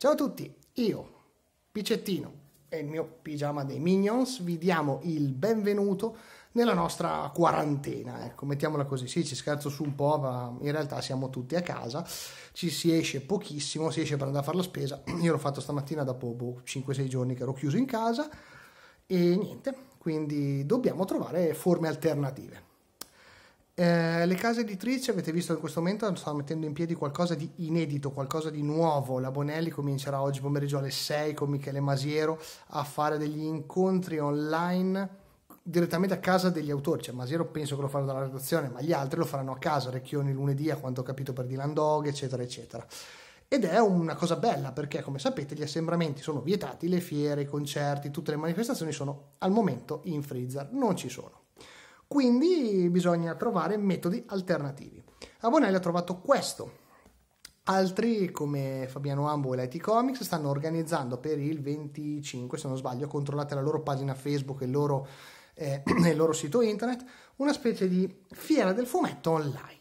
Ciao a tutti, io, Picettino e il mio pigiama dei Minions vi diamo il benvenuto nella nostra quarantena, ecco, mettiamola così, sì ci scherzo su un po', ma in realtà siamo tutti a casa, ci si esce pochissimo, si esce per andare a fare la spesa, io l'ho fatto stamattina dopo boh, 5-6 giorni che ero chiuso in casa e niente, quindi dobbiamo trovare forme alternative. Eh, le case editrici, avete visto in questo momento, stanno mettendo in piedi qualcosa di inedito, qualcosa di nuovo. La Bonelli comincerà oggi pomeriggio alle 6 con Michele Masiero a fare degli incontri online direttamente a casa degli autori, cioè Masiero penso che lo farà dalla redazione, ma gli altri lo faranno a casa, Recchioni lunedì, a quanto ho capito per Dylan Dog, eccetera, eccetera. Ed è una cosa bella perché, come sapete, gli assembramenti sono vietati, le fiere, i concerti, tutte le manifestazioni sono al momento in freezer, non ci sono. Quindi bisogna trovare metodi alternativi. Abonelli ha trovato questo. Altri come Fabiano Ambo e l'IT Comics stanno organizzando per il 25, se non sbaglio, controllate la loro pagina Facebook e il loro, eh, il loro sito internet, una specie di fiera del fumetto online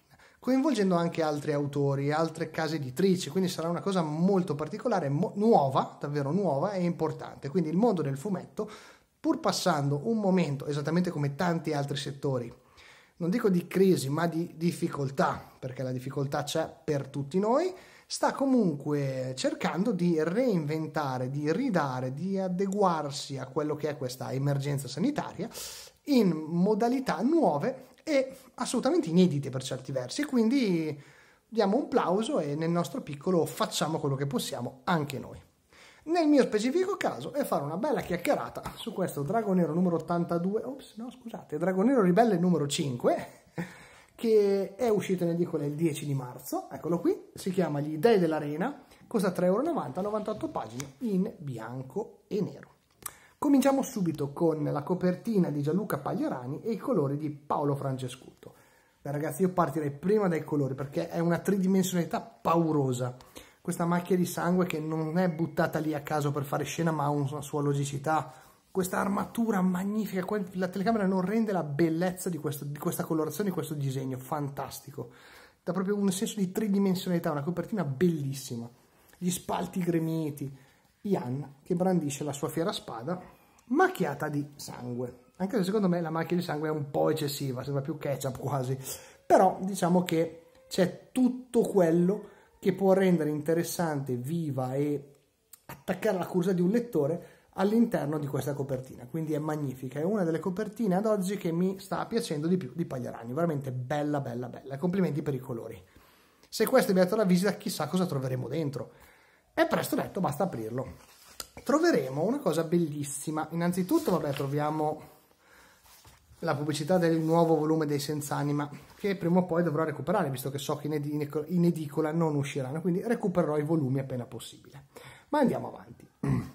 coinvolgendo anche altri autori, altre case editrici, quindi sarà una cosa molto particolare, mo- nuova, davvero nuova e importante. Quindi il mondo del fumetto pur passando un momento, esattamente come tanti altri settori, non dico di crisi, ma di difficoltà, perché la difficoltà c'è per tutti noi, sta comunque cercando di reinventare, di ridare, di adeguarsi a quello che è questa emergenza sanitaria in modalità nuove e assolutamente inedite per certi versi. Quindi diamo un plauso e nel nostro piccolo facciamo quello che possiamo anche noi. Nel mio specifico caso e fare una bella chiacchierata su questo Drago Nero numero 82, ops, no scusate, Drago Nero Ribelle numero 5, che è uscito in edicola il 10 di marzo, eccolo qui, si chiama Gli Dei dell'Arena, costa 3,90 euro, 98 pagine in bianco e nero. Cominciamo subito con la copertina di Gianluca Pagliarani e i colori di Paolo Francescuto. Beh, ragazzi, io partirei prima dai colori perché è una tridimensionalità paurosa questa macchia di sangue che non è buttata lì a caso per fare scena ma ha una sua logicità, questa armatura magnifica, la telecamera non rende la bellezza di, questo, di questa colorazione, di questo disegno, fantastico, dà proprio un senso di tridimensionalità, una copertina bellissima, gli spalti gremiti, Ian che brandisce la sua fiera spada macchiata di sangue, anche se secondo me la macchia di sangue è un po' eccessiva, sembra più ketchup quasi, però diciamo che c'è tutto quello che che può rendere interessante, viva e attaccare la curiosità di un lettore all'interno di questa copertina. Quindi è magnifica, è una delle copertine ad oggi che mi sta piacendo di più di Pagliarani, veramente bella bella bella. Complimenti per i colori. Se questo è beato la visita, chissà cosa troveremo dentro. È presto detto, basta aprirlo. Troveremo una cosa bellissima. Innanzitutto, vabbè, troviamo la pubblicità del nuovo volume dei Senza Anima, che prima o poi dovrò recuperare, visto che so che in, edicola non usciranno, quindi recupererò i volumi appena possibile. Ma andiamo avanti.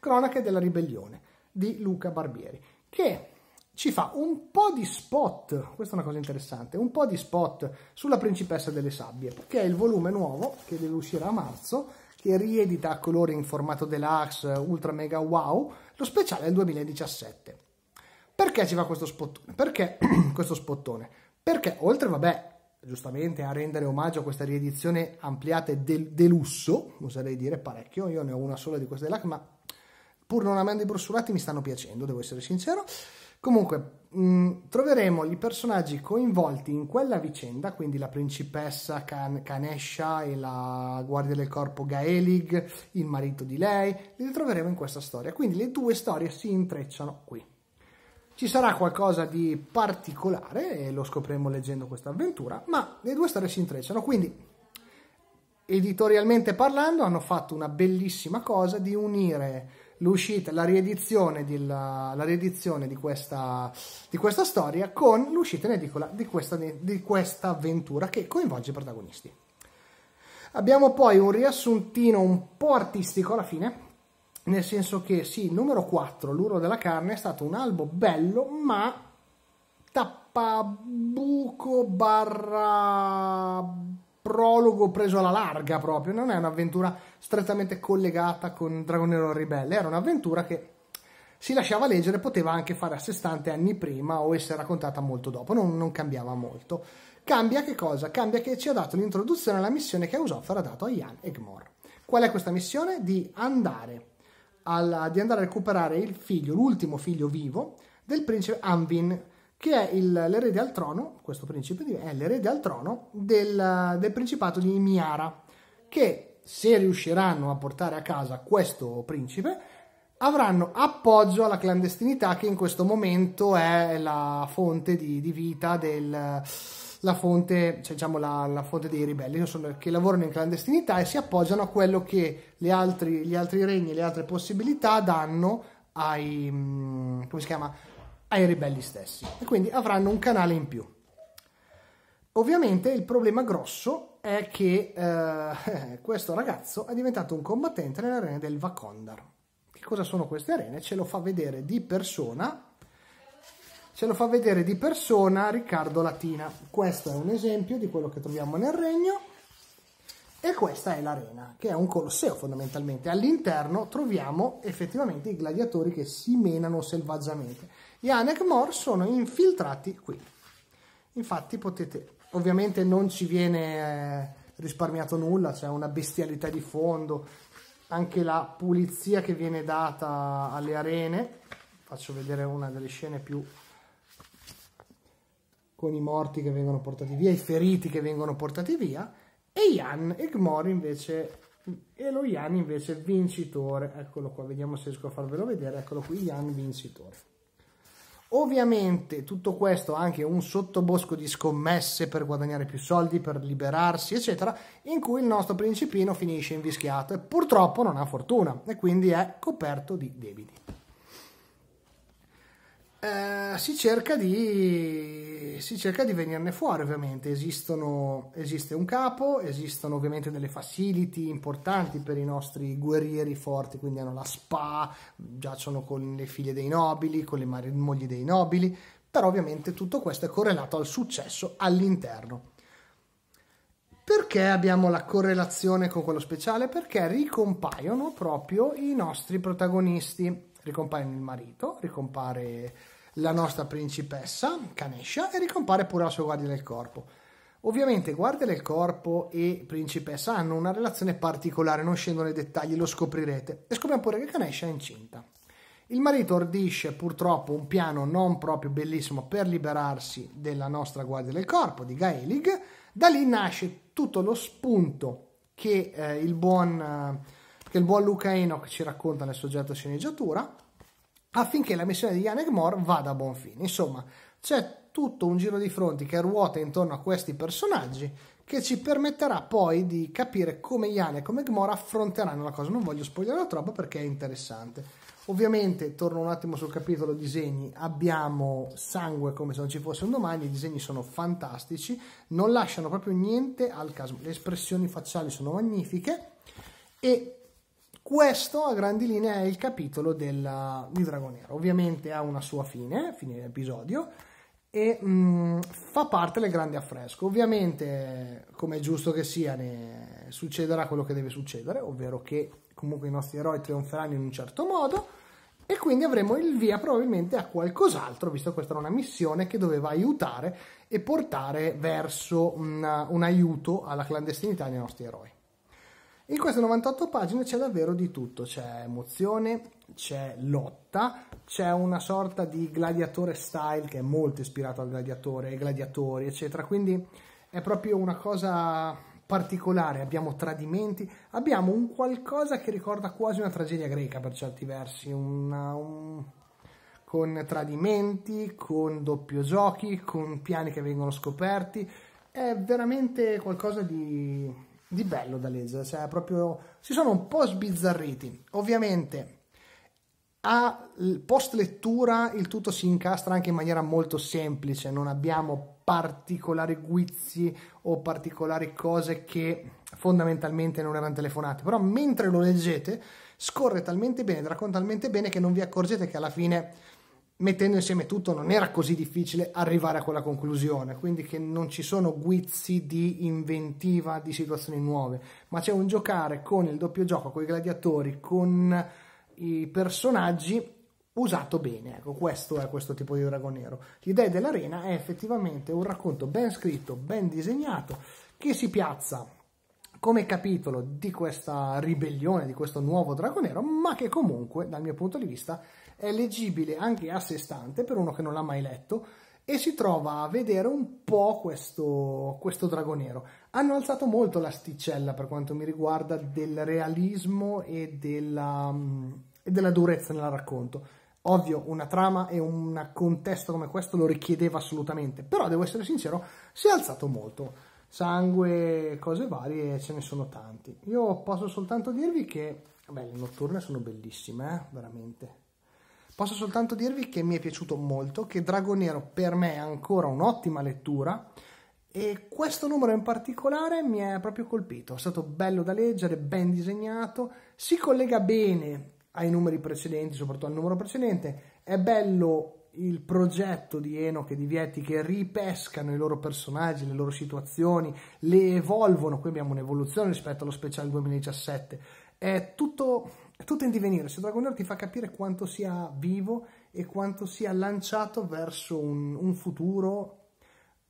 Cronache della ribellione di Luca Barbieri, che ci fa un po' di spot, questa è una cosa interessante, un po' di spot sulla Principessa delle Sabbie, che è il volume nuovo, che uscirà a marzo, che riedita a colori in formato deluxe, ultra mega wow, lo speciale del 2017 perché ci va questo spottone? Perché questo spottone? Perché oltre, vabbè, giustamente a rendere omaggio a questa riedizione ampliata e del, delusso, oserei dire parecchio, io ne ho una sola di queste lac, ma pur non amando i brossurati mi stanno piacendo, devo essere sincero. Comunque, mh, mm, troveremo i personaggi coinvolti in quella vicenda, quindi la principessa Can- Kanesha e la guardia del corpo Gaelig, il marito di lei, li ritroveremo in questa storia. Quindi le due storie si intrecciano qui. Ci sarà qualcosa di particolare e lo scopriremo leggendo questa avventura, ma le due storie si intrecciano, quindi editorialmente parlando hanno fatto una bellissima cosa di unire l'uscita, la riedizione, di, la, la riedizione di, questa, di, questa, storia con l'uscita in edicola di questa, di questa avventura che coinvolge i protagonisti. Abbiamo poi un riassuntino un po' artistico alla fine, nel senso che sì, numero 4, l'uro della carne, è stato un albo bello, ma tappabuco barra prologo preso alla larga proprio, non è un'avventura strettamente collegata con Dragonero Ribelle, era un'avventura che si lasciava leggere, poteva anche fare a sé stante anni prima o essere raccontata molto dopo, non, non cambiava molto. Cambia che cosa? Cambia che ci ha dato l'introduzione alla missione che Ausoffer ha dato a Jan Egmore. Qual è questa missione? Di andare alla, di andare a recuperare il figlio, l'ultimo figlio vivo del principe Anvin, che è il, l'erede al trono, questo principe è l'erede al trono del, del principato di Miara, che se riusciranno a portare a casa questo principe, avranno appoggio alla clandestinità che in questo momento è la fonte di, di vita del la fonte, cioè, diciamo, la, la fonte dei ribelli, sono, che lavorano in clandestinità e si appoggiano a quello che altri, gli altri regni, e le altre possibilità danno ai, mm, chiama, ai ribelli stessi. E quindi avranno un canale in più. Ovviamente il problema grosso è che eh, questo ragazzo è diventato un combattente nell'arena del Vakondar. Che cosa sono queste arene? Ce lo fa vedere di persona ce lo fa vedere di persona Riccardo Latina. Questo è un esempio di quello che troviamo nel regno e questa è l'arena, che è un colosseo fondamentalmente. All'interno troviamo effettivamente i gladiatori che si menano selvaggiamente. Yannick Mor sono infiltrati qui. Infatti potete, ovviamente non ci viene eh, risparmiato nulla, c'è cioè una bestialità di fondo, anche la pulizia che viene data alle arene. Faccio vedere una delle scene più con i morti che vengono portati via, i feriti che vengono portati via, e Jan Egmore invece, e lo Ian invece vincitore, eccolo qua, vediamo se riesco a farvelo vedere, eccolo qui Ian vincitore. Ovviamente tutto questo anche un sottobosco di scommesse per guadagnare più soldi, per liberarsi, eccetera, in cui il nostro principino finisce invischiato e purtroppo non ha fortuna e quindi è coperto di debiti. Eh, si, cerca di, si cerca di venirne fuori ovviamente, esistono, esiste un capo, esistono ovviamente delle facility importanti per i nostri guerrieri forti, quindi hanno la spa, giacciono con le figlie dei nobili, con le mogli dei nobili, però ovviamente tutto questo è correlato al successo all'interno. Perché abbiamo la correlazione con quello speciale? Perché ricompaiono proprio i nostri protagonisti. Ricompaiono il marito, ricompare la nostra principessa, Kanesha, e ricompare pure la sua guardia del corpo. Ovviamente guardia del corpo e principessa hanno una relazione particolare, non scendo nei dettagli, lo scoprirete. E scopriamo pure che Kanesha è incinta. Il marito ordisce purtroppo un piano non proprio bellissimo per liberarsi della nostra guardia del corpo, di Gaelig. Da lì nasce tutto lo spunto che eh, il buon... Eh, che il buon Luca Enoch ci racconta nel soggetto sceneggiatura, affinché la missione di Yannick Moore vada a buon fine. Insomma, c'è tutto un giro di fronti che ruota intorno a questi personaggi che ci permetterà poi di capire come Yannick e come Gmore affronteranno la cosa. Non voglio spoilerare troppo perché è interessante. Ovviamente, torno un attimo sul capitolo disegni, abbiamo sangue come se non ci fosse un domani, i disegni sono fantastici, non lasciano proprio niente al caso, le espressioni facciali sono magnifiche e questo a grandi linee è il capitolo della, di Dragonera. Ovviamente ha una sua fine, fine dell'episodio, e mh, mm, fa parte del grande affresco. Ovviamente, come è giusto che sia, ne succederà quello che deve succedere, ovvero che comunque i nostri eroi trionferanno in un certo modo e quindi avremo il via probabilmente a qualcos'altro, visto che questa era una missione che doveva aiutare e portare verso una, un aiuto alla clandestinità dei nostri eroi. In queste 98 pagine c'è davvero di tutto, c'è emozione, c'è lotta, c'è una sorta di gladiatore style che è molto ispirato al gladiatore, ai gladiatori, eccetera. Quindi è proprio una cosa particolare, abbiamo tradimenti, abbiamo un qualcosa che ricorda quasi una tragedia greca per certi versi, una, un... con tradimenti, con doppio giochi, con piani che vengono scoperti, è veramente qualcosa di di bello da leggere, cioè proprio si sono un po' sbizzarriti. Ovviamente a post lettura il tutto si incastra anche in maniera molto semplice, non abbiamo particolari guizzi o particolari cose che fondamentalmente non erano telefonate, però mentre lo leggete scorre talmente bene, racconta talmente bene che non vi accorgete che alla fine mettendo insieme tutto non era così difficile arrivare a quella conclusione, quindi che non ci sono guizzi di inventiva di situazioni nuove, ma c'è un giocare con il doppio gioco, con i gladiatori, con i personaggi usato bene, ecco, questo è questo tipo di dragonero. L'idea dell'arena è effettivamente un racconto ben scritto, ben disegnato, che si piazza come capitolo di questa ribellione, di questo nuovo drago nero, ma che comunque, dal mio punto di vista, è leggibile anche a sé stante per uno che non l'ha mai letto e si trova a vedere un po' questo, questo drago nero. Hanno alzato molto l'asticella per quanto mi riguarda del realismo e della, e della durezza nel racconto. Ovvio, una trama e un contesto come questo lo richiedeva assolutamente, però devo essere sincero, si è alzato molto sangue, cose varie, ce ne sono tanti. Io posso soltanto dirvi che, beh, le notturne sono bellissime, eh? veramente. Posso soltanto dirvi che mi è piaciuto molto, che Dragonero per me è ancora un'ottima lettura e questo numero in particolare mi è proprio colpito, è stato bello da leggere, ben disegnato, si collega bene ai numeri precedenti, soprattutto al numero precedente, è bello il progetto di Enoch e di Vietti che ripescano i loro personaggi, le loro situazioni, le evolvono, qui abbiamo un'evoluzione rispetto allo speciale 2017, è tutto, è tutto in divenire, se Dragon Ball ti fa capire quanto sia vivo e quanto sia lanciato verso un, un futuro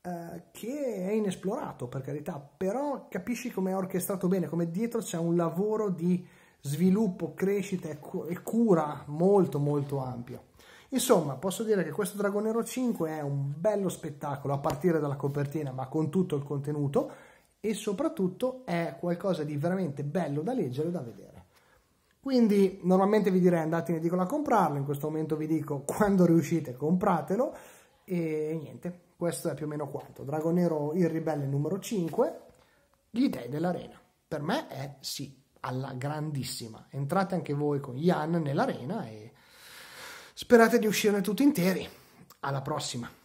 eh, che è inesplorato per carità, però capisci come è orchestrato bene, come dietro c'è un lavoro di sviluppo, crescita e cura molto molto ampio. Insomma, posso dire che questo Dragon Nero 5 è un bello spettacolo a partire dalla copertina, ma con tutto il contenuto e soprattutto è qualcosa di veramente bello da leggere e da vedere. Quindi normalmente vi direi andate in edicola a comprarlo, in questo momento vi dico quando riuscite compratelo e niente, questo è più o meno quanto. Dragon Nero il ribelle numero 5, gli dei dell'arena. Per me è sì, alla grandissima. Entrate anche voi con Ian nell'arena e Sperate di uscirne tutti interi. Alla prossima.